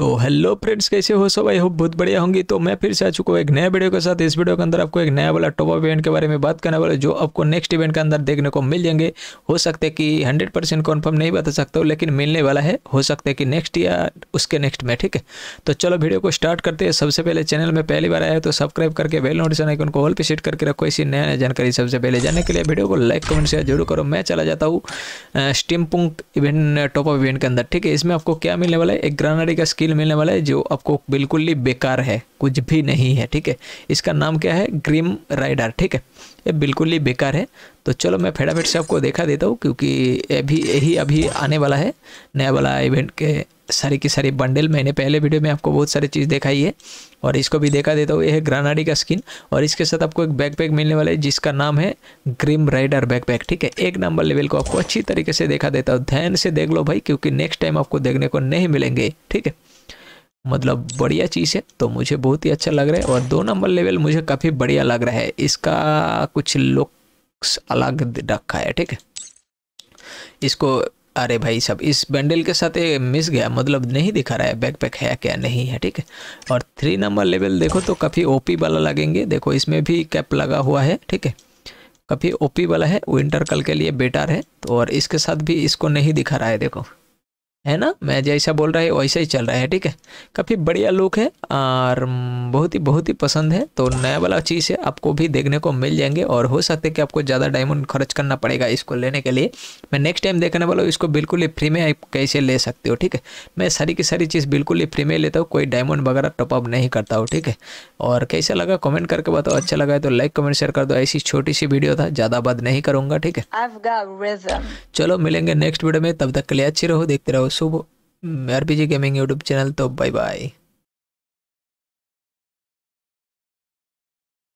तो hello friends कैसे हो सब आई होप बहुत बढ़िया होंगी तो मैं फिर से आ चुका हूँ एक नया वीडियो के साथ इस वीडियो के अंदर आपको एक नया वाला टॉप इवेंट के बारे में बात करने वाला जो आपको नेक्स्ट इवेंट के अंदर देखने को मिल जाएंगे हो सकते कि हंड्रेड परसेंट कन्फर्म नहीं बता सकता हूँ लेकिन मिलने वाला है हो सकता है कि नेक्स्ट या उसके नेक्स्ट में ठीक है तो चलो वीडियो को स्टार्ट करते हैं सबसे पहले चैनल में पहली बार आया तो सब्सक्राइब करके बेल नोटिस आइकन को ऑल पर सेट करके रखो इसी नया नया जानकारी सबसे पहले जाने के लिए वीडियो को लाइक कमेंट शेयर जरूर करो मैं चला जाता हूँ steampunk event top event के अंदर ठीक है इसमें आपको क्या मिलने वाला है एक ग्रानाडी का स्किल तेल मिलने वाला है जो आपको बिल्कुल ही बेकार है कुछ भी नहीं है ठीक है इसका नाम क्या है ग्रीम राइडर ठीक है ये बिल्कुल ही बेकार है तो चलो मैं फटाफट से आपको देखा देता हूँ क्योंकि अभी यही अभी आने वाला है नया वाला इवेंट के सारी की सारी बंडल मैंने पहले वीडियो में आपको बहुत सारी चीज़ दिखाई है और इसको भी देखा देता हूँ यह है ग्रानाडी का स्किन और इसके साथ आपको एक बैकपैक मिलने वाला है जिसका नाम है ग्रीम राइडर बैकपैक ठीक है एक नंबर लेवल को आपको अच्छी तरीके से देखा देता हूँ ध्यान से देख लो भाई क्योंकि नेक्स्ट टाइम आपको देखने को नहीं मिलेंगे ठीक है मतलब बढ़िया चीज़ है तो मुझे बहुत ही अच्छा लग रहा है और दो नंबर लेवल मुझे काफ़ी बढ़िया लग रहा है इसका कुछ लुक्स अलग रखा है ठीक है इसको अरे भाई सब इस बैंडल के साथ ये मिस गया मतलब नहीं दिखा रहा है बैकपैक है क्या नहीं है ठीक है और थ्री नंबर लेवल देखो तो काफ़ी ओपी वाला लगेंगे देखो इसमें भी कैप लगा हुआ है ठीक है काफ़ी ओपी वाला है विंटर कल के लिए बेटर है तो और इसके साथ भी इसको नहीं दिखा रहा है देखो है ना मैं जैसा बोल रहा है वैसा ही चल रहा है ठीक है काफ़ी बढ़िया लुक है और बहुत ही बहुत ही पसंद है तो नया वाला चीज़ है आपको भी देखने को मिल जाएंगे और हो सकता है कि आपको ज़्यादा डायमंड खर्च करना पड़ेगा इसको लेने के लिए मैं नेक्स्ट टाइम देखने वाला हूँ इसको बिल्कुल ही फ्री में आप कैसे ले सकते हो ठीक है मैं सारी की सारी चीज़ बिल्कुल ही फ्री में लेता हूँ कोई डायमंड वगैरह टॉपअप नहीं करता हूँ ठीक है और कैसा लगा कॉमेंट करके बताओ अच्छा लगा है तो लाइक कमेंट शेयर कर दो ऐसी छोटी सी वीडियो था ज़्यादा बात नहीं करूँगा ठीक है चलो मिलेंगे नेक्स्ट वीडियो में तब तक के लिए अच्छी रहो देखते रहो सुबह आरपीजी गेमिंग यूट्यूब चैनल तो बाय बाय